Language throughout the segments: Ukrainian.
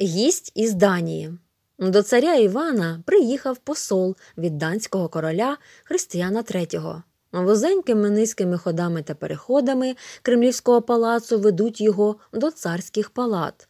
Гість із Данії. До царя Івана приїхав посол від данського короля Християна III. Вузенькими низькими ходами та переходами Кремлівського палацу ведуть його до царських палат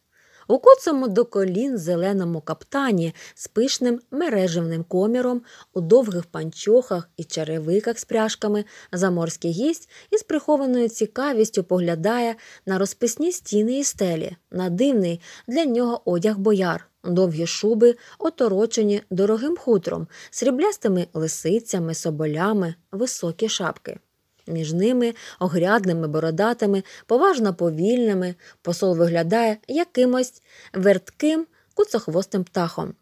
у коцому до колін зеленому каптані з пишним мережевним коміром, у довгих панчохах і черевиках з пряжками заморський гість із прихованою цікавістю поглядає на розписні стіни і стелі, на дивний для нього одяг бояр. Довгі шуби оторочені дорогим хутром, сріблястими лисицями, соболями, високі шапки. Між ними, огрядними, бородатими, поважно повільними, посол виглядає якимось вертким, куцохвостим птахом.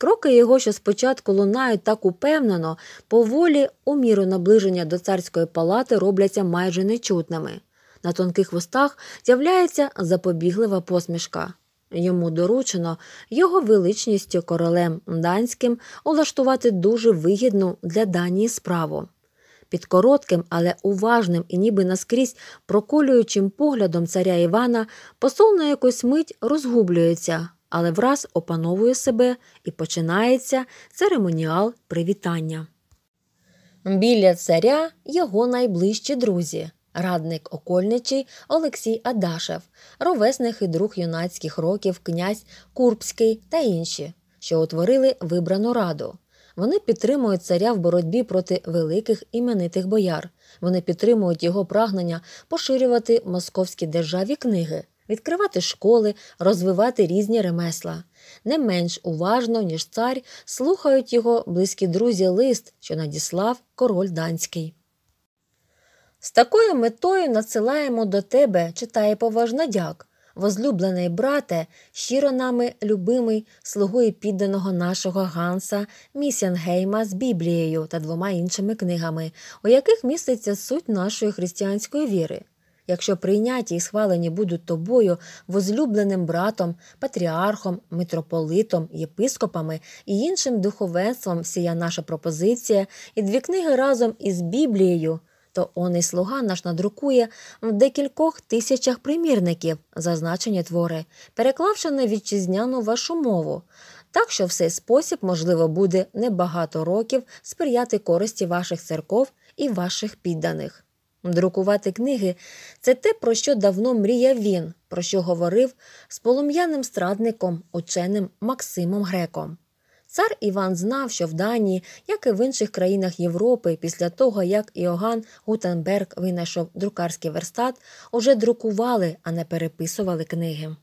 Кроки його, що спочатку лунають так упевнено, поволі у міру наближення до царської палати робляться майже нечутними. На тонких вустах з'являється запобіглива посмішка. Йому доручено його величністю королем данським улаштувати дуже вигідну для Данії справу. Під коротким, але уважним і ніби наскрізь проколюючим поглядом царя Івана посол на якусь мить розгублюється, але враз опановує себе і починається церемоніал привітання. Біля царя його найближчі друзі. Радник окольничий Олексій Адашев, ровесник і друг юнацьких років князь Курбський та інші, що утворили вибрану раду. Вони підтримують царя в боротьбі проти великих іменитих бояр. Вони підтримують його прагнення поширювати московські державі книги, відкривати школи, розвивати різні ремесла. Не менш уважно, ніж цар, слухають його близькі друзі лист, що надіслав король данський. З такою метою надсилаємо до тебе, читає поважнодяк, возлюблений брате, щиро нами любимий слугує підданого нашого Ганса Місянгейма з Біблією та двома іншими книгами, у яких міститься суть нашої християнської віри. Якщо прийняті і схвалені будуть тобою, возлюбленим братом, патріархом, митрополитом, єпископами і іншим духовенством, всія наша пропозиція, і дві книги разом із Біблією то он і слуга наш надрукує в декількох тисячах примірників зазначені твори, переклавши на вітчизняну вашу мову. Так що в цей спосіб, можливо, буде небагато років сприяти користі ваших церков і ваших підданих. Друкувати книги це те, про що давно мріяв він, про що говорив з полум'яним страдником, ученим Максимом Греком. Цар Іван знав, що в Данії, як і в інших країнах Європи, після того, як Іоганн Гутенберг винайшов друкарський верстат, уже друкували, а не переписували книги.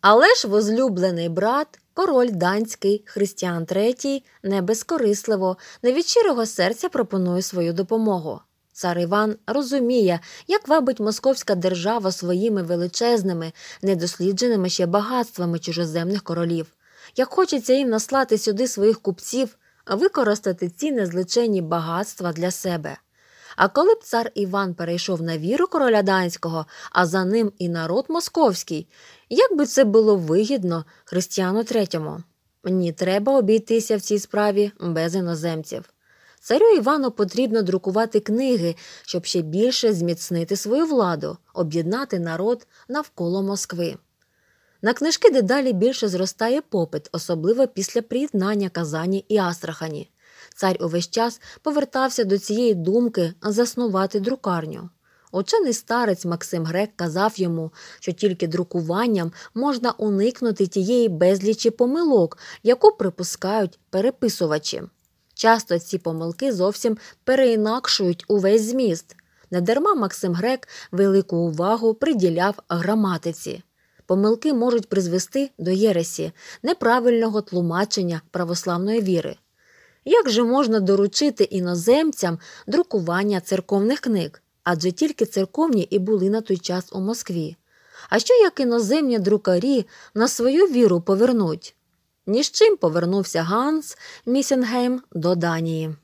Але ж возлюблений брат, король данський Христіан III, не безкорисливо, не від щирого серця пропонує свою допомогу. Цар Іван розуміє, як вабить московська держава своїми величезними, недослідженими ще багатствами чужоземних королів. Як хочеться їм наслати сюди своїх купців, використати ці незличенні багатства для себе. А коли б цар Іван перейшов на віру короля данського, а за ним і народ московський, як би це було вигідно християну третьому? Ні, треба обійтися в цій справі без іноземців. Царю Івану потрібно друкувати книги, щоб ще більше зміцнити свою владу, об'єднати народ навколо Москви. На книжки дедалі більше зростає попит, особливо після приєднання Казані і Астрахані. Цар увесь час повертався до цієї думки заснувати друкарню. Учений старець Максим Грек казав йому, що тільки друкуванням можна уникнути тієї безлічі помилок, яку припускають переписувачі. Часто ці помилки зовсім переінакшують увесь зміст. Недарма Максим Грек велику увагу приділяв граматиці помилки можуть призвести до єресі, неправильного тлумачення православної віри. Як же можна доручити іноземцям друкування церковних книг? Адже тільки церковні і були на той час у Москві. А що як іноземні друкарі на свою віру повернуть? Ні з чим повернувся Ганс Місінгейм до Данії.